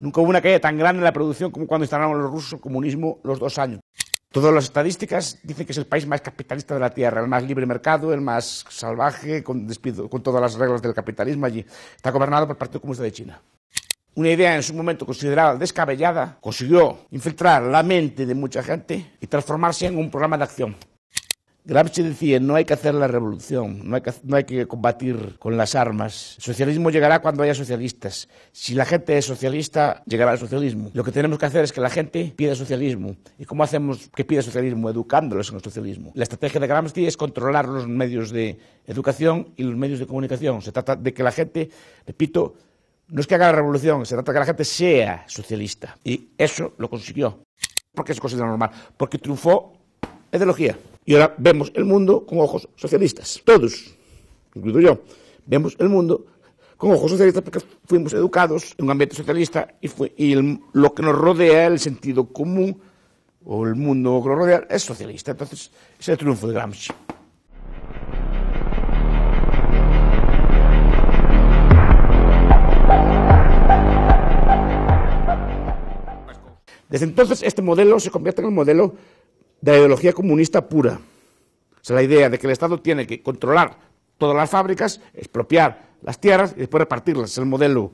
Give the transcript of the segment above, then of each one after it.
Nunca hubo una caída tan grande en la producción como cuando instalaron los rusos comunismo los dos años. Todas las estadísticas dicen que es el país más capitalista de la Tierra, el más libre mercado, el más salvaje, con, con todas las reglas del capitalismo allí. Está gobernado por el Partido Comunista de China. Una idea en su momento considerada descabellada consiguió infiltrar la mente de mucha gente y transformarse en un programa de acción. Gramsci decía, no hay que hacer la revolución, no hay, que, combatir con las armas. El socialismo llegará cuando haya socialistas. Si la gente es socialista, llegará el socialismo. Lo que tenemos que hacer es que la gente pida socialismo. ¿Y cómo hacemos que pida socialismo? Educándolos en el socialismo. La estrategia de Gramsci es controlar los medios de educación y los medios de comunicación. Se trata de que la gente, repito, no es que haga la revolución, se trata de que la gente sea socialista. Y eso lo consiguió. Porque es cosa normal. Porque triunfó ideología. Y ahora vemos el mundo con ojos socialistas. Todos, incluido yo, vemos el mundo con ojos socialistas porque fuimos educados en un ambiente socialista y, lo que nos rodea, el sentido común o el mundo que nos rodea es socialista. Entonces, es el triunfo de Gramsci. Desde entonces este modelo se convierte en el modelo de la ideología comunista pura. O sea, la idea de que el Estado tiene que controlar todas las fábricas, expropiar las tierras y después repartirlas. Es el modelo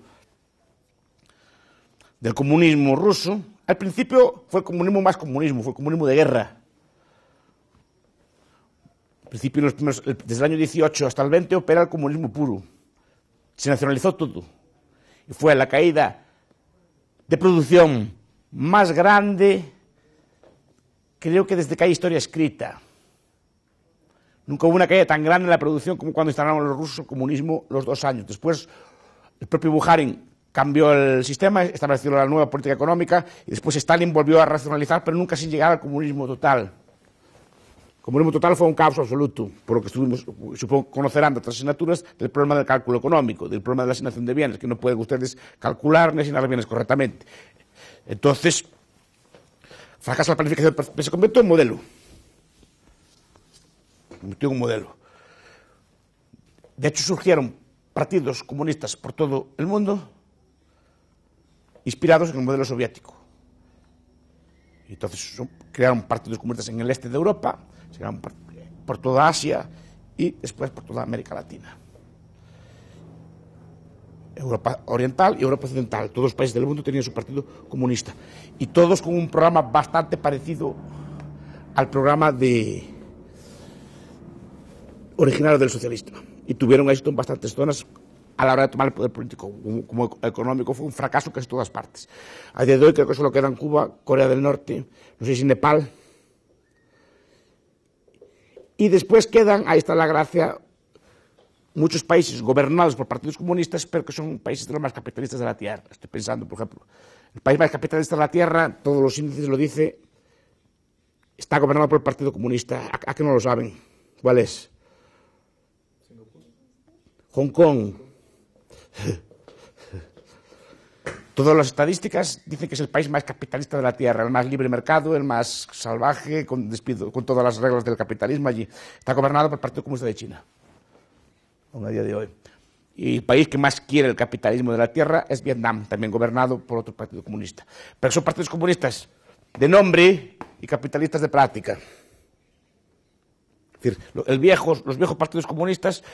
del comunismo ruso. Al principio fue comunismo más comunismo, fue comunismo de guerra. desde el año 18 hasta el 20, opera el comunismo puro. Se nacionalizó todo. Y fue la caída de producción más grande creo que desde que hay historia escrita. Nunca hubo una caída tan grande en la producción como cuando instalaron los rusos el comunismo los dos años. Después, el propio Buharin cambió el sistema, estableció la nueva política económica y después Stalin volvió a racionalizar, pero nunca sin llegar al comunismo total. El comunismo total fue un caos absoluto, por lo que estuvimos, supongo, conocerán de otras asignaturas del problema del cálculo económico, del problema de la asignación de bienes, que no pueden ustedes calcular ni asignar bienes correctamente. Entonces, Fracasa la planificación, se convirtió en modelo. en un modelo. De hecho, surgieron partidos comunistas por todo el mundo inspirados en el modelo soviético. Y entonces crearon partidos comunistas en el este de Europa, se por toda Asia y después por toda América Latina. Europa Oriental y Europa Occidental. Todos los países del mundo tenían su partido comunista. Y todos con un programa bastante parecido al programa de originario del socialista Y tuvieron éxito en bastantes zonas a la hora de tomar el poder político. Como, económico fue un fracaso casi en todas partes. A día de hoy creo que solo quedan Cuba, Corea del Norte, no sé si Nepal. Y después quedan, ahí está la gracia, muchos países gobernados por partidos comunistas, pero que son países de los más capitalistas de la Tierra. Estoy pensando, por ejemplo, el país más capitalista de la Tierra, todos los índices lo dicen, está gobernado por el Partido Comunista. ¿A, qué no lo saben? ¿Cuál es? Hong Kong. Todas las estadísticas dicen que es el país más capitalista de la Tierra, el más libre mercado, el más salvaje, con todas las reglas del capitalismo allí. Está gobernado por el Partido Comunista de China aún a día de hoy. Y el país que más quiere el capitalismo de la tierra es Vietnam, también gobernado por otro partido comunista. Pero son partidos comunistas de nombre y capitalistas de práctica. Es decir, los viejos partidos comunistas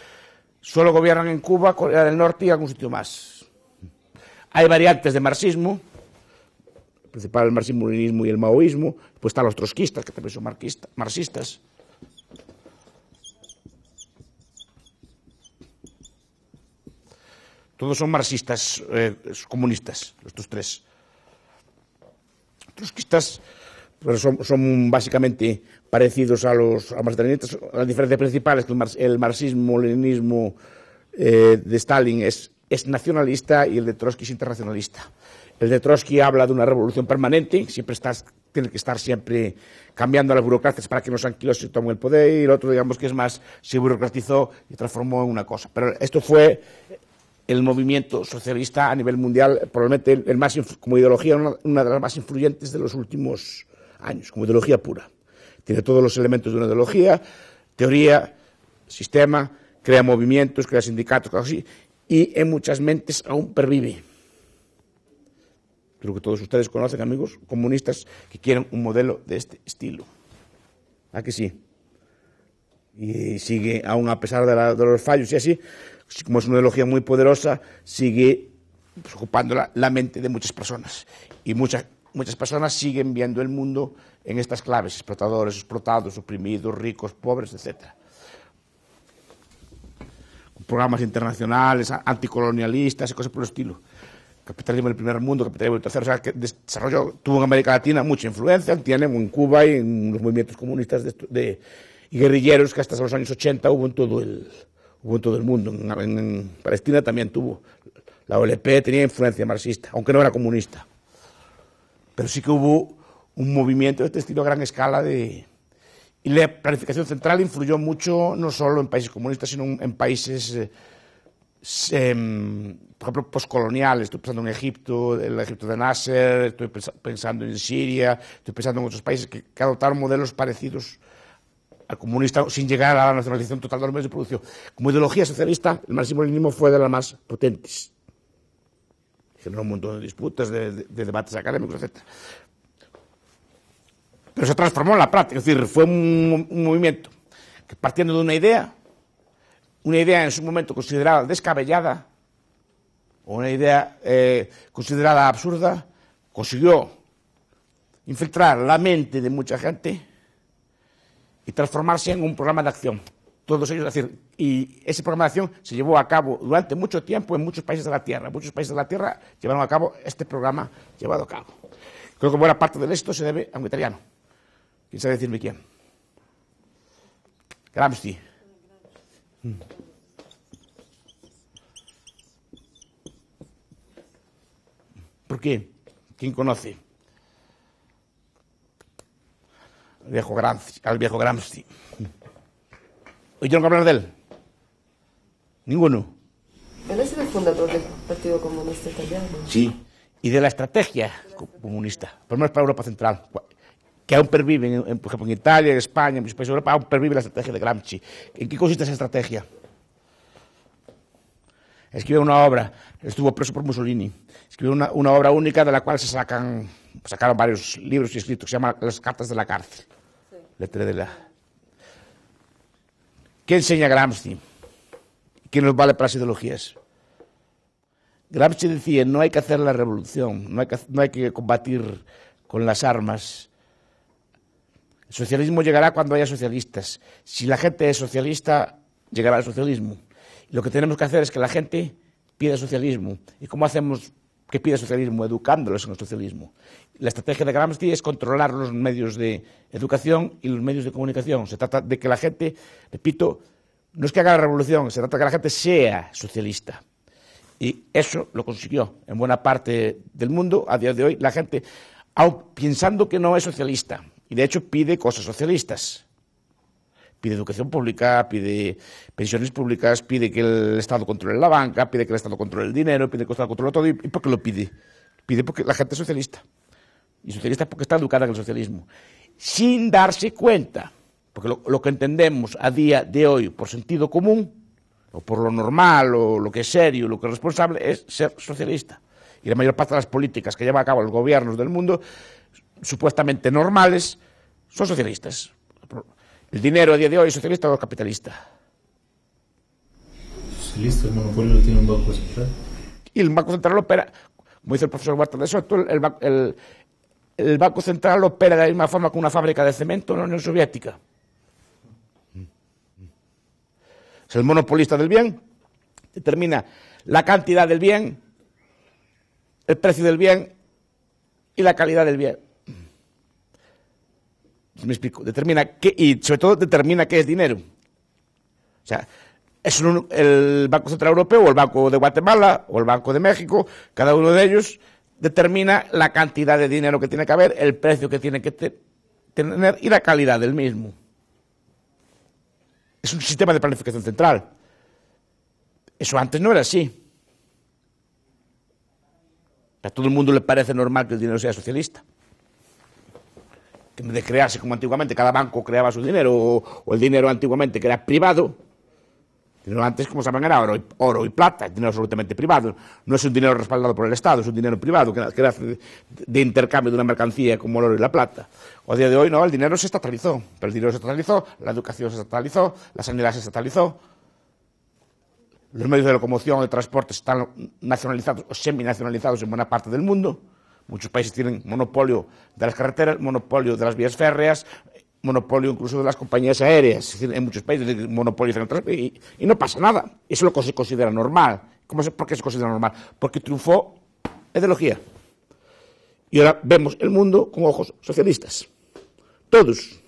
solo gobiernan en Cuba, Corea del Norte y algún sitio más. Hay variantes de marxismo, principal el marxismo-leninismo y el maoísmo, pues están los trotskistas, que también son marxistas Todos son marxistas, eh, comunistas, estos tres. Trotskistas son, básicamente parecidos a los a marxistas. La diferencia principal es que el, marxismo, leninismo eh, de Stalin es, nacionalista y el de Trotsky es internacionalista. El de Trotsky habla de una revolución permanente, siempre tiene que estar siempre cambiando a las burocracias para que no se se y tomen el poder, y el otro, digamos que es más, se burocratizó y transformó en una cosa. Pero esto fue el movimiento socialista a nivel mundial, probablemente el, como ideología, una, de las más influyentes de los últimos años, como ideología pura. Tiene todos los elementos de una ideología, teoría, sistema, crea movimientos, crea sindicatos, y en muchas mentes aún pervive. Creo que todos ustedes conocen, amigos comunistas, que quieren un modelo de este estilo. ¿A que sí? Y sigue, aún a pesar de, de los fallos y así, como es una ideología muy poderosa, sigue pues, ocupando la, mente de muchas personas. Y muchas, personas siguen viendo el mundo en estas claves, explotadores, explotados, oprimidos, ricos, pobres, etc. Programas internacionales, anticolonialistas y cosas por el estilo. Capitalismo del primer mundo, capitalismo del tercero, o sea, que desarrollo tuvo en América Latina mucha influencia, tienen en Cuba y en los movimientos comunistas de, y guerrilleros que hasta los años 80 hubo en todo el, hubo en todo el mundo. En, Palestina también tuvo. La OLP tenía influencia marxista, aunque no era comunista. Pero sí que hubo un movimiento de este estilo a gran escala de... Y la planificación central influyó mucho no solo en países comunistas, sino en países, eh, em, por ejemplo, poscoloniales. Estoy pensando en Egipto, el Egipto de Nasser, estoy pensando en Siria, estoy pensando en otros países que adoptaron modelos parecidos al comunista sin llegar a la nacionalización total de los medios de producción. Como ideología socialista, el marxismo-leninismo fue de las más potentes. Generó un montón de disputas, de, debates académicos, etc. Pero se transformó en la práctica, es decir, fue un, movimiento que partiendo de una idea, una idea en su momento considerada descabellada, o una idea eh, considerada absurda, consiguió infiltrar la mente de mucha gente y transformarse en un programa de acción. Todos ellos, es decir, y ese programa de acción se llevó a cabo durante mucho tiempo en muchos países de la Tierra. Muchos países de la Tierra llevaron a cabo este programa llevado a cabo. Creo que buena parte del esto se debe a un italiano. ¿Quién sabe decirme quién? Gramsci. Hmm. ¿Por qué? ¿Quién conoce? El viejo, Gramsci, al viejo Gramsci. quiero hablar de él? Ninguno. Él es el fundador del Partido Comunista Italiano. Sí, y de la estrategia comunista, por lo menos para Europa Central, que aún pervive, en, por ejemplo, Italia, en España, en muchos países de Europa, aún pervive la estrategia de Gramsci. ¿En qué consiste esa estrategia? Escribe una obra, estuvo preso por Mussolini, Escribió una obra única de la cual se sacan pues sacaron varios libros y escritos, se llama Las cartas de la cárcel. Letra de la... ¿Qué enseña Gramsci? ¿Qué nos vale para las ideologías? Gramsci decía, no hay que hacer la revolución, no hay que, no hay que combatir con las armas. El socialismo llegará cuando haya socialistas. Si la gente es socialista, llegará el socialismo. Lo que tenemos que hacer es que la gente pida socialismo. ¿Y cómo hacemos ¿Qué pide socialismo? Educándolos en el socialismo. La estrategia de Gramsci es controlar los medios de educación y los medios de comunicación. Se trata de que la gente, repito, no es que haga la revolución, se trata de que la gente sea socialista. Y eso lo consiguió en buena parte del mundo. A día de hoy, la gente, aun pensando que no es socialista, y de hecho pide cosas socialistas, pide educación pública, pide pensiones públicas, pide que el Estado controle la banca, pide que el Estado controle el dinero, pide que el Estado controle todo. ¿Y por qué lo pide? Pide porque la gente es socialista. Y socialista porque está educada en el socialismo. Sin darse cuenta, porque lo, que entendemos a día de hoy por sentido común, o por lo normal, o lo que es serio, lo que es responsable, es ser socialista. Y la mayor parte de las políticas que llevan a cabo los gobiernos del mundo, supuestamente normales, son socialistas. ¿El dinero a día de hoy es socialista o capitalista? Socialista, el monopolio lo tiene un banco central. Y el banco central opera, como dice el profesor Bartolomé, de el, el, Banco Central opera de la misma forma que una fábrica de cemento en la Unión Soviética. Es el monopolista del bien, determina la cantidad del bien, el precio del bien y la calidad del bien. Pues me explico. Determina y sobre todo determina qué es dinero. O sea, es el Banco Central Europeo o el Banco de Guatemala o el Banco de México, cada uno de ellos determina la cantidad de dinero que tiene que haber, el precio que tiene que tener y la calidad del mismo. Es un sistema de planificación central. Eso antes no era así. A todo el mundo le parece normal que el dinero sea socialista de crearse como antiguamente cada banco creaba su dinero o, el dinero antiguamente que era privado, dinero antes como saben era oro y, plata, dinero absolutamente privado, no es un dinero respaldado por el Estado, es un dinero privado que, que era de, intercambio de una mercancía como el oro y la plata. a día de hoy no, el dinero se estatalizó, pero el dinero se estatalizó, la educación se estatalizó, la sanidad se estatalizó, los medios de locomoción, de transporte están nacionalizados o semi-nacionalizados en buena parte del mundo. Muchos países tienen monopolio de las carreteras, monopolio de las vías férreas, monopolio incluso de las compañías aéreas. Es decir, en muchos países monopolizan monopolio y, y no pasa nada. Eso es lo que se considera normal. ¿Cómo se, ¿Por qué se considera normal? Porque triunfó la ideología. Y ahora vemos el mundo con ojos socialistas. Todos,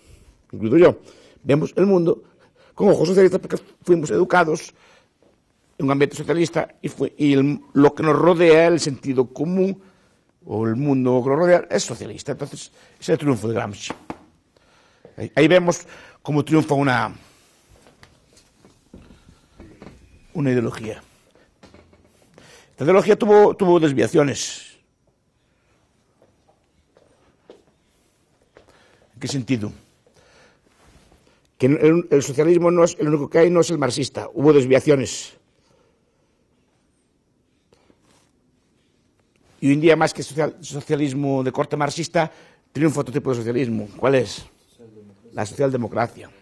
incluido yo, vemos el mundo con ojos socialistas porque fuimos educados en un ambiente socialista y, lo que nos rodea, el sentido común, o el mundo global es socialista. Entonces, es el triunfo de Gramsci. Ahí vemos cómo triunfa una, una ideología. Esta ideología tuvo, tuvo desviaciones. ¿En qué sentido? Que el, el socialismo no es el único que hay, no es el marxista. Hubo desviaciones. Y un día más que socialismo de corte marxista, triunfa otro tipo de socialismo. ¿Cuál es? La socialdemocracia.